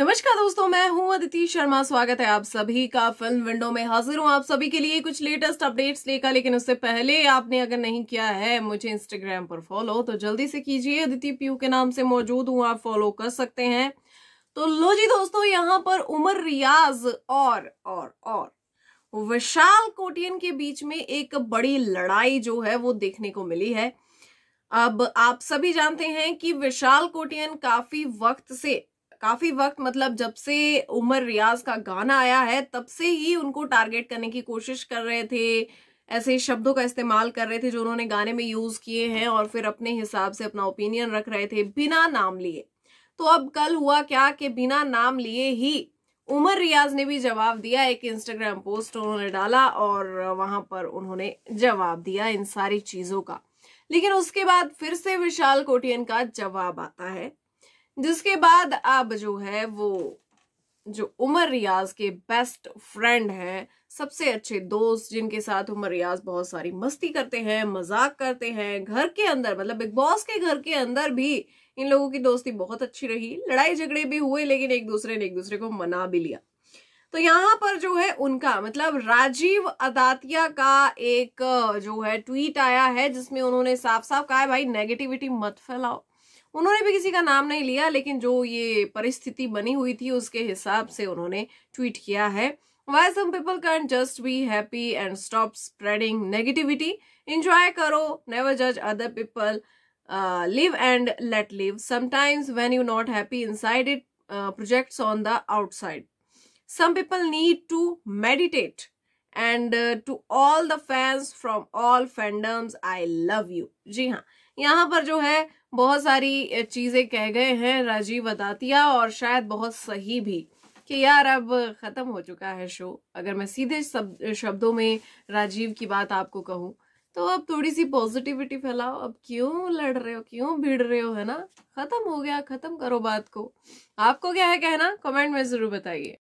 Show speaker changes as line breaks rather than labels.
नमस्कार दोस्तों मैं हूं अदिति शर्मा स्वागत है आप सभी का फिल्म विंडो में हाजिर हूं आप सभी के लिए कुछ लेटेस्ट अपडेट्स लेकर लेकिन उससे पहले आपने अगर नहीं किया है मुझे इंस्टाग्राम पर फॉलो तो जल्दी से कीजिए अदिति पीयू के नाम से मौजूद हूं आप फॉलो कर सकते हैं तो लो जी दोस्तों यहाँ पर उमर रियाज और और और विशाल कोटियन के बीच में एक बड़ी लड़ाई जो है वो देखने को मिली है अब आप सभी जानते हैं कि विशाल कोटियन काफी वक्त से काफी वक्त मतलब जब से उमर रियाज का गाना आया है तब से ही उनको टारगेट करने की कोशिश कर रहे थे ऐसे शब्दों का इस्तेमाल कर रहे थे जो उन्होंने गाने में यूज किए हैं और फिर अपने हिसाब से अपना ओपिनियन रख रहे थे बिना नाम लिए तो अब कल हुआ क्या कि बिना नाम लिए ही उमर रियाज ने भी जवाब दिया एक इंस्टाग्राम पोस्ट उन्होंने डाला और वहां पर उन्होंने जवाब दिया इन सारी चीजों का लेकिन उसके बाद फिर से विशाल कोटियन का जवाब आता है जिसके बाद अब जो है वो जो उमर रियाज के बेस्ट फ्रेंड हैं सबसे अच्छे दोस्त जिनके साथ उमर रियाज बहुत सारी मस्ती करते हैं मजाक करते हैं घर के अंदर मतलब बिग बॉस के घर के अंदर भी इन लोगों की दोस्ती बहुत अच्छी रही लड़ाई झगड़े भी हुए लेकिन एक दूसरे ने एक दूसरे को मना भी लिया तो यहाँ पर जो है उनका मतलब राजीव अदातिया का एक जो है ट्वीट आया है जिसमें उन्होंने साफ साफ कहा है भाई नेगेटिविटी मत फैलाओ उन्होंने भी किसी का नाम नहीं लिया लेकिन जो ये परिस्थिति बनी हुई थी उसके हिसाब से उन्होंने ट्वीट किया है why some people can just be happy and stop spreading negativity enjoy करो नेवर जज other people live and let live sometimes when you not happy inside it project on the outside some people need to meditate and to all all the fans from all fandoms i love जी हाँ यहाँ पर जो है बहुत सारी चीज़ें कह गए हैं राजीव अदातिया और शायद बहुत सही भी कि यार अब ख़त्म हो चुका है शो अगर मैं सीधे सब शब्दों में राजीव की बात आपको कहूँ तो अब थोड़ी सी पॉजिटिविटी फैलाओ अब क्यों लड़ रहे हो क्यों भिड़ रहे हो है ना ख़त्म हो गया ख़त्म करो बात को आपको क्या है कहना कमेंट में ज़रूर बताइए